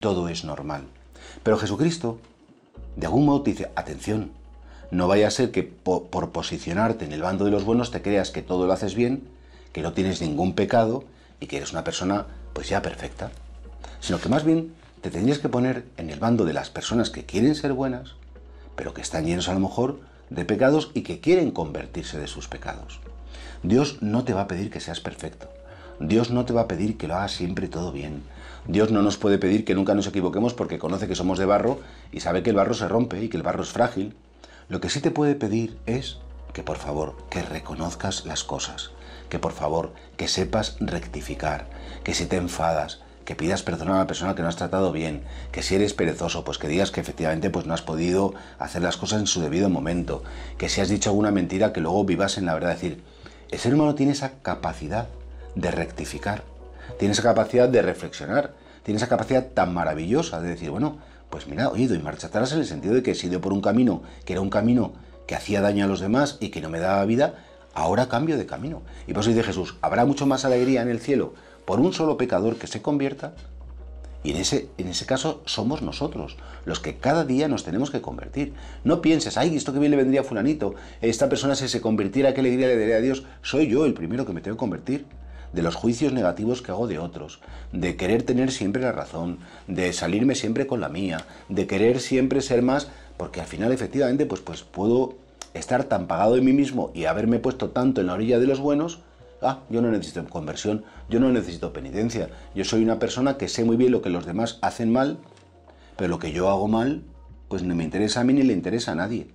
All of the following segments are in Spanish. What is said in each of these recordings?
todo es normal. Pero Jesucristo, de algún modo, te dice, atención, no vaya a ser que por posicionarte en el bando de los buenos te creas que todo lo haces bien, que no tienes ningún pecado y que eres una persona pues ya perfecta. Sino que más bien te tendrías que poner en el bando de las personas que quieren ser buenas, pero que están llenos a lo mejor de pecados y que quieren convertirse de sus pecados. Dios no te va a pedir que seas perfecto. Dios no te va a pedir que lo hagas siempre todo bien. Dios no nos puede pedir que nunca nos equivoquemos porque conoce que somos de barro y sabe que el barro se rompe y que el barro es frágil. Lo que sí te puede pedir es que por favor, que reconozcas las cosas, que por favor, que sepas rectificar, que si te enfadas, que pidas perdón a la persona que no has tratado bien, que si eres perezoso, pues que digas que efectivamente pues no has podido hacer las cosas en su debido momento, que si has dicho alguna mentira que luego vivas en la verdad, es decir, el ser humano tiene esa capacidad de rectificar, tiene esa capacidad de reflexionar, tiene esa capacidad tan maravillosa de decir, bueno, pues mira, oye, doy marcha atrás en el sentido de que si dio por un camino que era un camino que hacía daño a los demás y que no me daba vida, ahora cambio de camino. Y por eso dice Jesús, habrá mucho más alegría en el cielo por un solo pecador que se convierta, y en ese, en ese caso somos nosotros, los que cada día nos tenemos que convertir. No pienses, ay, esto que bien le vendría a fulanito, esta persona si se convirtiera, qué diría? le diría a Dios, soy yo el primero que me tengo que convertir de los juicios negativos que hago de otros, de querer tener siempre la razón, de salirme siempre con la mía, de querer siempre ser más, porque al final efectivamente pues, pues puedo estar tan pagado de mí mismo y haberme puesto tanto en la orilla de los buenos, ah, yo no necesito conversión, yo no necesito penitencia, yo soy una persona que sé muy bien lo que los demás hacen mal, pero lo que yo hago mal, pues no me interesa a mí ni le interesa a nadie.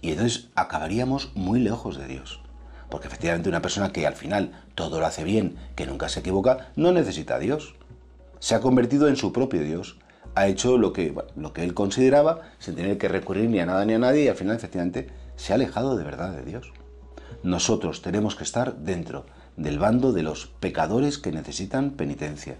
Y entonces acabaríamos muy lejos de Dios. Porque efectivamente una persona que al final todo lo hace bien, que nunca se equivoca, no necesita a Dios. Se ha convertido en su propio Dios. Ha hecho lo que, lo que él consideraba sin tener que recurrir ni a nada ni a nadie y al final efectivamente se ha alejado de verdad de Dios. Nosotros tenemos que estar dentro del bando de los pecadores que necesitan penitencia.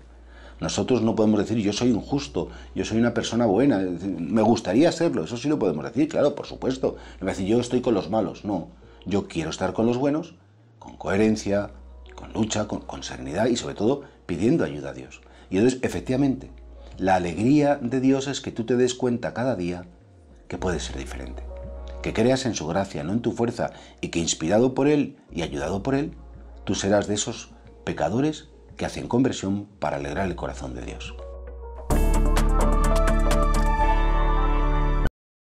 Nosotros no podemos decir yo soy injusto, yo soy una persona buena, me gustaría serlo, eso sí lo podemos decir, claro, por supuesto. No decir yo estoy con los malos, no. Yo quiero estar con los buenos, con coherencia, con lucha, con, serenidad y sobre todo pidiendo ayuda a Dios. Y entonces, efectivamente, la alegría de Dios es que tú te des cuenta cada día que puedes ser diferente, que creas en su gracia, no en tu fuerza, y que inspirado por Él y ayudado por Él, tú serás de esos pecadores que hacen conversión para alegrar el corazón de Dios.